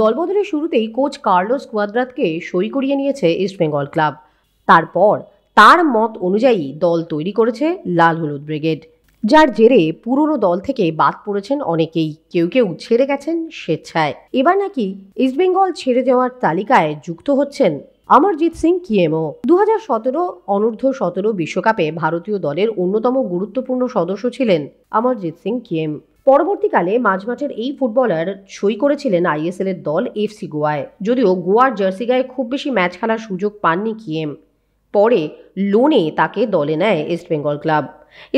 দলবদলের শুরুতেই coach Carlos কুয়াদ্রাতকে সই করিয়ে নিয়েছে ইস্টবেঙ্গল ক্লাব তারপর তার মত অনুযায়ী দল তৈরি করেছে লাল হলুদ ব্রিগেড যার জেরে পুরনো দল থেকে বাদ পড়েছেন অনেকেই কেউ কেউ ছেড়ে গেছেন স্বেচ্ছায় এবার নাকি ইস্টবেঙ্গল ছেড়ে যাওয়ার তালিকায় যুক্ত হচ্ছেন অমরজিৎ সিং কিএমও দু হাজার সতেরো অনূর্ধ্ব সতেরো বিশ্বকাপে ভারতীয় দলের অন্যতম গুরুত্বপূর্ণ সদস্য ছিলেন অমরজিৎ সিং কিএম পরবর্তীকালে মাঝমাঠের এই ফুটবলার সই করেছিলেন আইএসএল এর দল এফসি গোয়ায় যদিও গোয়ার জার্সি গায়ে খুব বেশি ম্যাচ খেলার সুযোগ পাননি কিএম পরে লোনে তাকে দলে নেয় ইস্টবেঙ্গল ক্লাব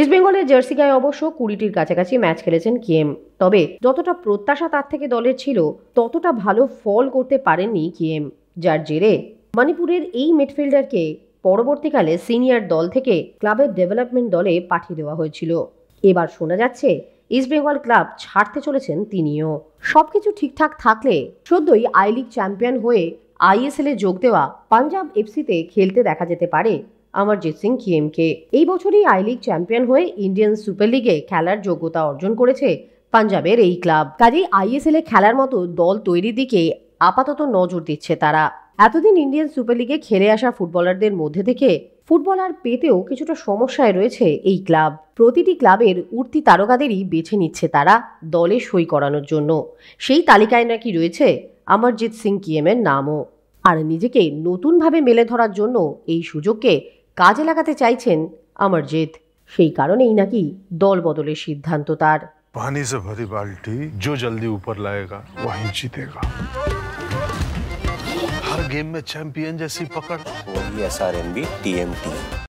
ইস্টবেঙ্গলের জার্সি গায়ে অবশ্য কুড়িটির কাছাকাছি ম্যাচ খেলেছেন কিএম তবে যতটা প্রত্যাশা তার থেকে দলের ছিল ততটা ভালো ফল করতে পারেননি কিএম যার জেরে মণিপুরের এই মিডফিল্ডারকে পরবর্তীকালে সিনিয়র দল থেকে ক্লাবের ডেভেলপমেন্ট দলে পাঠিয়ে দেওয়া হয়েছিল এবার শোনা যাচ্ছে ইস্টবেঙ্গল ক্লাব ছাড়তে চলেছেন তিনিও সবকিছু ঠিকঠাক থাকলে সদ্যই আই লিগ চ্যাম্পিয়ন হয়ে আইএসএলে যোগ দেওয়া পাঞ্জাব এফসিতে খেলতে দেখা যেতে পারে অমরজিৎ সিং কিএমকে এই বছরই আই লিগ চ্যাম্পিয়ন হয়ে ইন্ডিয়ান সুপার লিগে খেলার যোগ্যতা অর্জন করেছে পাঞ্জাবের এই ক্লাব কাজেই আইএসএল এ খেলার মতো দল তৈরির দিকে আপাতত নজর দিচ্ছে তারা এতদিন ইন্ডিয়ান সুপার লিগে খেলে আসা ফুটবলারদের মধ্যে থেকে ফুটবলার পেতেও কিছুটা সমস্যায় রয়েছে এই ক্লাব প্রতিটি ক্লাবের উঠতি তারকাদেরই বেছে নিচ্ছে তারা দলে সই করানোর জন্য সেই তালিকায় নাকি রয়েছে অমরজিৎ সিং কিএমের নামও আর নিজেকে নতুনভাবে মেলে ধরার জন্য এই সুযোগকে কাজে লাগাতে চাইছেন অমরজিৎ সেই কারণেই নাকি দল বদলের সিদ্ধান্ত তার পানি সে ভরি বাল্টি জো জলদি উপর লায়েগা ওয়াহি জিতেগা हर गेम में चैंपियन जैसी पकड़ वही S R M B T M T